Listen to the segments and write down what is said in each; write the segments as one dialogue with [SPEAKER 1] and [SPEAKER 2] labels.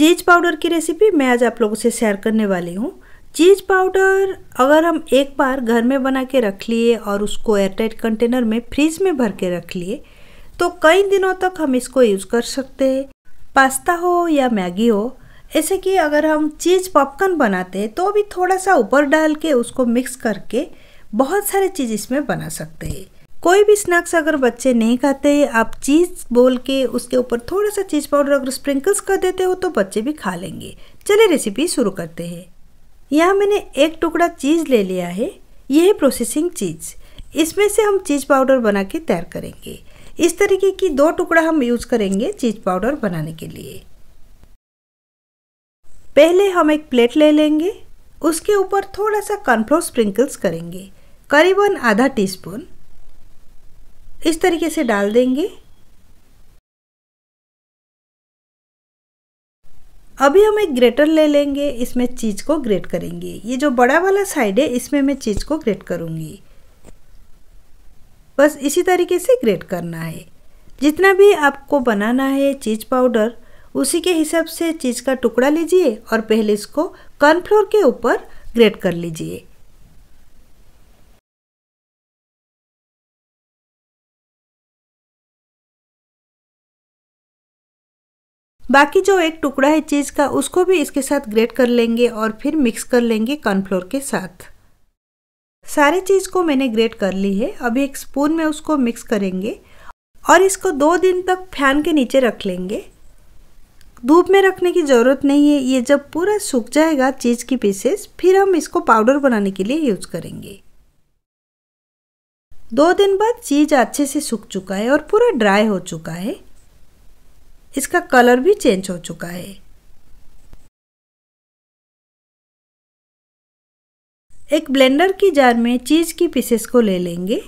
[SPEAKER 1] चीज़ powder की recipe मैं आज आप लोगों से शेयर करने वाली हूँ चीज़ पाउडर अगर हम एक बार घर में बना के रख लिए और उसको एयरटाइट कंटेनर में फ्रिज में भर के रख लिए तो कई दिनों तक हम इसको यूज़ कर सकते हैं पास्ता हो या मैगी हो ऐसे कि अगर हम चीज़ पॉपकॉर्न बनाते हैं तो भी थोड़ा सा ऊपर डाल के उसको मिक्स करके बहुत सारे चीज़ इसमें बना सकते हैं कोई भी स्नैक्स अगर बच्चे नहीं खाते आप चीज़ बोल के उसके ऊपर थोड़ा सा चीज़ पाउडर अगर स्प्रिंकल्स कर देते हो तो बच्चे भी खा लेंगे चलिए रेसिपी शुरू करते हैं यहाँ मैंने एक टुकड़ा चीज़ ले लिया है यह है प्रोसेसिंग चीज़ इसमें से हम चीज़ पाउडर बना के तैयार करेंगे इस तरीके की दो टुकड़ा हम यूज़ करेंगे चीज़ पाउडर बनाने के लिए पहले हम एक प्लेट ले लेंगे उसके ऊपर थोड़ा सा कॉर्नफ्लोर स्प्रिंकल्स करेंगे करीबन आधा टीस्पून
[SPEAKER 2] इस तरीके से डाल देंगे
[SPEAKER 1] अभी हम एक ग्रेटर ले लेंगे इसमें चीज़ को ग्रेट करेंगे ये जो बड़ा वाला साइड है इसमें मैं चीज़ को ग्रेट करूँगी बस इसी तरीके से ग्रेट करना है जितना भी आपको बनाना है चीज़ पाउडर उसी के हिसाब से चीज़ का टुकड़ा लीजिए और पहले इसको कॉर्नफ्लोर के ऊपर ग्रेट कर
[SPEAKER 2] लीजिए बाकी
[SPEAKER 1] जो एक टुकड़ा है चीज़ का उसको भी इसके साथ ग्रेट कर लेंगे और फिर मिक्स कर लेंगे कॉर्नफ्लोर के साथ सारे चीज़ को मैंने ग्रेट कर ली है अभी एक स्पून में उसको मिक्स करेंगे और इसको दो दिन तक फैन के नीचे रख लेंगे धूप में रखने की ज़रूरत नहीं है ये जब पूरा सूख जाएगा चीज़ की पीसेस फिर हम इसको पाउडर बनाने के लिए यूज़ करेंगे दो दिन बाद चीज़ अच्छे से सूख चुका है और पूरा ड्राई हो चुका है इसका कलर भी चेंज हो
[SPEAKER 2] चुका है एक ब्लेंडर की जार में चीज़ की पीसेस को ले लेंगे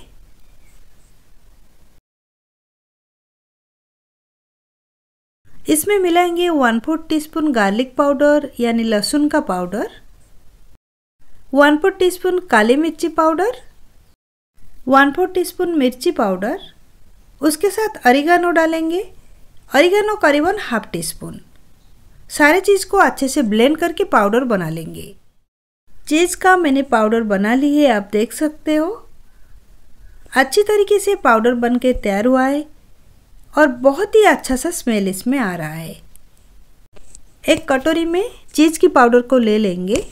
[SPEAKER 2] इसमें मिलाएंगे one
[SPEAKER 1] fourth teaspoon garlic powder यानी लहसुन का पाउडर वन फोर्थ टीस्पून काली मिर्ची पाउडर वन फोर्थ टीस्पून मिर्ची पाउडर उसके साथ अरिगानो डालेंगे अरिगानो करीबन हाफ टी स्पून सारे चीज़ को अच्छे से ब्लेंड करके पाउडर बना लेंगे चीज़ का मैंने पाउडर बना ली है आप देख सकते हो अच्छी तरीके से पाउडर बन के तैयार हुआ है और बहुत ही अच्छा सा स्मेल इसमें आ रहा है एक कटोरी में चीज़ की पाउडर को ले लेंगे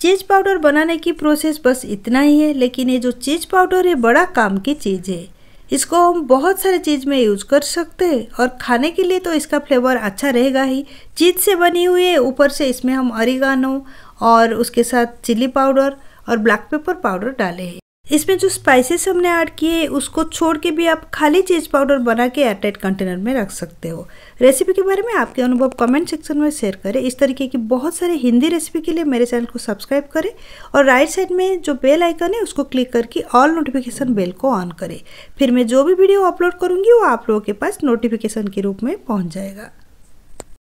[SPEAKER 1] चीज़ पाउडर बनाने की प्रोसेस बस इतना ही है लेकिन ये जो चीज़ पाउडर है बड़ा काम की चीज़ है इसको हम बहुत सारे चीज़ में यूज कर सकते हैं और खाने के लिए तो इसका फ्लेवर अच्छा रहेगा ही चीज़ से बनी हुई है ऊपर से इसमें हम अरिगानो और उसके साथ चिली पाउडर और ब्लैक पेपर पाउडर डाले हैं इसमें जो स्पाइसेस हमने ऐड किए उसको छोड़ के भी आप खाली चीज़ पाउडर बना के एयरटाइट कंटेनर में रख सकते हो रेसिपी के बारे में आपके अनुभव कमेंट सेक्शन में शेयर करें इस तरीके की बहुत सारे हिंदी रेसिपी के लिए मेरे चैनल को सब्सक्राइब करें और राइट साइड में जो बेल आइकन है उसको क्लिक करके ऑल नोटिफिकेशन बेल को ऑन करें फिर मैं जो भी वीडियो अपलोड करूँगी वो आप लोगों के पास नोटिफिकेशन के रूप में पहुँच जाएगा